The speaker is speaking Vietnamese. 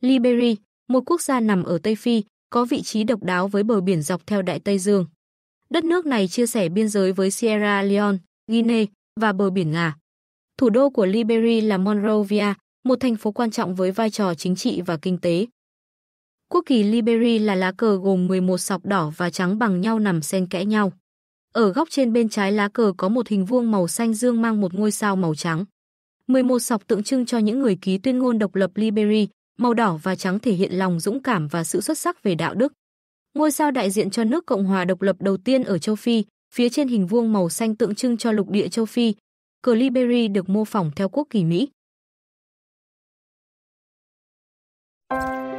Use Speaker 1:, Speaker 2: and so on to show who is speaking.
Speaker 1: Liberia, một quốc gia nằm ở Tây Phi, có vị trí độc đáo với bờ biển dọc theo Đại Tây Dương. Đất nước này chia sẻ biên giới với Sierra Leone, Guinea và bờ biển Nga. Thủ đô của Liberia là Monrovia, một thành phố quan trọng với vai trò chính trị và kinh tế. Quốc kỳ Liberia là lá cờ gồm 11 sọc đỏ và trắng bằng nhau nằm xen kẽ nhau. Ở góc trên bên trái lá cờ có một hình vuông màu xanh dương mang một ngôi sao màu trắng. 11 sọc tượng trưng cho những người ký tuyên ngôn độc lập Liberia, Màu đỏ và trắng thể hiện lòng dũng cảm và sự xuất sắc về đạo đức. Ngôi sao đại diện cho nước Cộng hòa độc lập đầu tiên ở châu Phi, phía trên hình vuông màu xanh tượng trưng cho lục địa châu Phi. Cờ
Speaker 2: Liberty được mô phỏng theo quốc kỳ Mỹ. Thank you.